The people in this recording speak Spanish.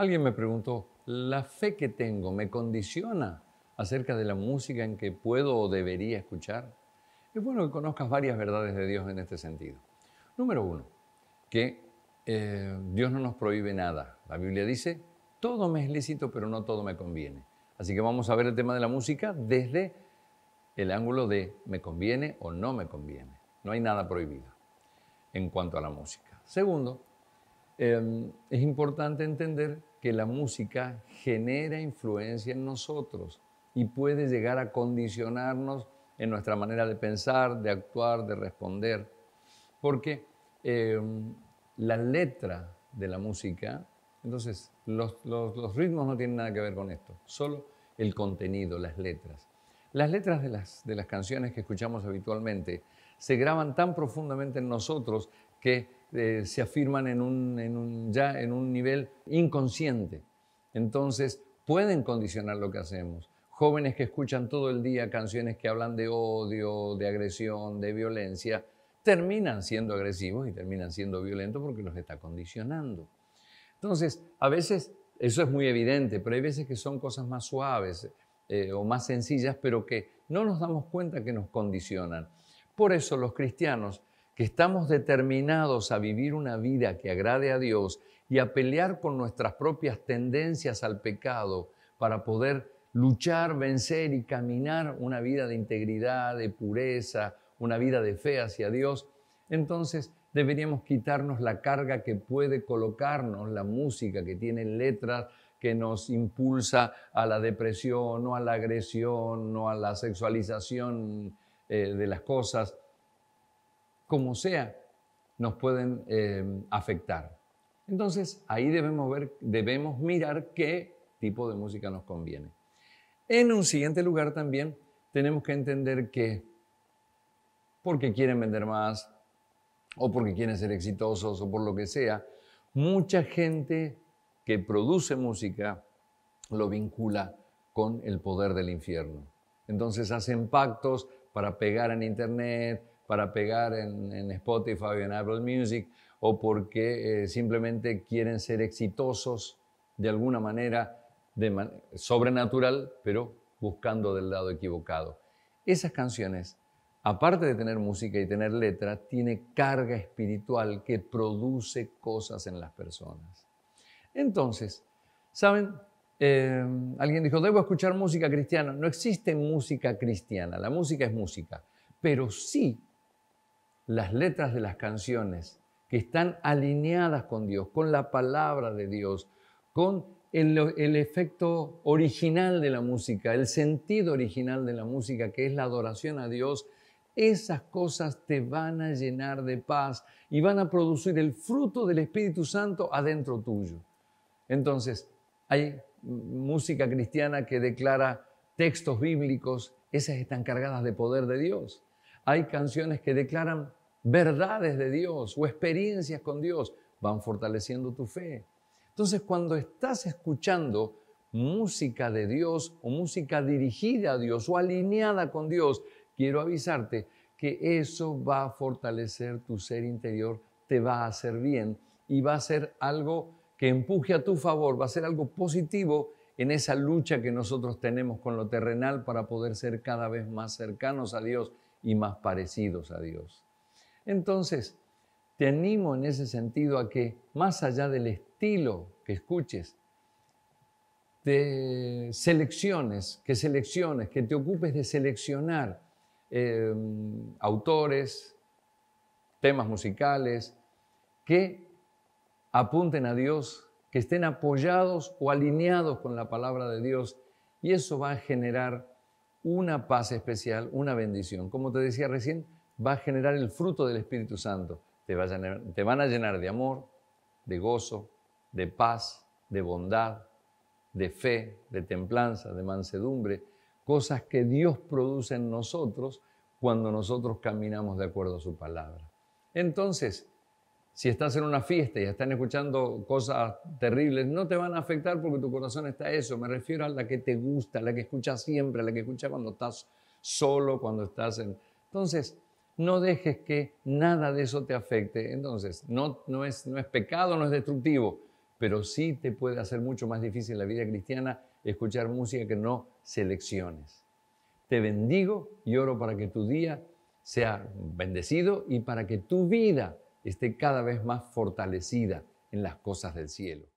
Alguien me preguntó, ¿la fe que tengo me condiciona acerca de la música en que puedo o debería escuchar? Es bueno que conozcas varias verdades de Dios en este sentido. Número uno, que eh, Dios no nos prohíbe nada. La Biblia dice, todo me es lícito, pero no todo me conviene. Así que vamos a ver el tema de la música desde el ángulo de me conviene o no me conviene. No hay nada prohibido en cuanto a la música. Segundo, Em, es importante entender que la música genera influencia en nosotros y puede llegar a condicionarnos en nuestra manera de pensar, de actuar, de responder. Porque em, la letra de la música, entonces los, ritmos no tienen nada que ver con esto, solo el contenido, las letras. Las letras las, de las canciones que escuchamos habitualmente se graban tan profundamente en nosotros que eh, se afirman en un, ya en un nivel inconsciente. Entonces, pueden condicionar lo que hacemos. Jóvenes que escuchan todo el día canciones que hablan de odio, de agresión, de violencia, terminan siendo agresivos y terminan siendo violentos porque los está condicionando. Entonces, a veces eso es muy evidente, pero hay veces que son cosas más suaves eh, o más sencillas, pero que no nos damos cuenta que nos condicionan. Por eso los cristianos que estamos determinados a vivir una vida que agrade a Dios y a pelear con nuestras propias tendencias al pecado para poder luchar, vencer y caminar una vida de integridad, de pureza, una vida de fe hacia Dios, entonces deberíamos quitarnos la carga que puede colocarnos la música que tiene letras que nos impulsa a la depresión, o a la agresión, o a la sexualización eh, de las cosas, como sea, nos pueden eh, afectar. Entonces, ahí debemos, ver, debemos mirar qué tipo de música nos conviene. En un siguiente lugar también tenemos que entender que porque quieren vender más o porque quieren ser exitosos o por lo que sea, mucha gente que produce música lo vincula con el poder del infierno. Entonces hacen pactos para pegar en internet, para pegar en, Spotify o en Apple Music, o porque eh, simplemente quieren ser exitosos de alguna manera sobrenatural, pero buscando del lado equivocado. Esas canciones, aparte de tener música y tener letra, tiene carga espiritual que produce cosas en las personas. Entonces, ¿saben? Eh, alguien dijo, debo escuchar música cristiana. No existe música cristiana, la música es música, pero sí las letras de las canciones que están alineadas con Dios, con la palabra de Dios, con el, efecto original de la música, el sentido original de la música, que es la adoración a Dios, esas cosas te van a llenar de paz y van a producir el fruto del Espíritu Santo adentro tuyo. Entonces, hay música cristiana que declara textos bíblicos, esas están cargadas de poder de Dios. Hay canciones que declaran verdades de Dios o experiencias con Dios van fortaleciendo tu fe. Entonces, cuando estás escuchando música de Dios o música dirigida a Dios o alineada con Dios, quiero avisarte que eso va a fortalecer tu ser interior, te va a hacer bien y va a ser algo que empuje a tu favor, va a ser algo positivo en esa lucha que nosotros tenemos con lo terrenal para poder ser cada vez más cercanos a Dios y más parecidos a Dios. Entonces, te animo en ese sentido a que, más allá del estilo que escuches, te selecciones, que selecciones, que te ocupes de seleccionar em, autores, temas musicales, que apunten a Dios, que estén apoyados o alineados con la palabra de Dios, y eso va a generar una paz especial, una bendición. Como te decía recién, va a generar el fruto del Espíritu Santo. Te, te van a llenar de amor, de gozo, de paz, de bondad, de fe, de templanza, de mansedumbre, cosas que Dios produce en nosotros cuando nosotros caminamos de acuerdo a su palabra. Entonces, si estás en una fiesta y están escuchando cosas terribles, no te van a afectar porque tu corazón está eso. Me refiero a la que te gusta, la que escuchas siempre, la que escuchas cuando estás solo, cuando estás en... Entonces, no dejes que nada de eso te afecte. Entonces, no, no, es, no es pecado, no es destructivo, pero sí te puede hacer mucho más difícil la vida cristiana escuchar música que no selecciones. Te bendigo y oro para que tu día sea bendecido y para que tu vida esté cada vez más fortalecida en las cosas del cielo.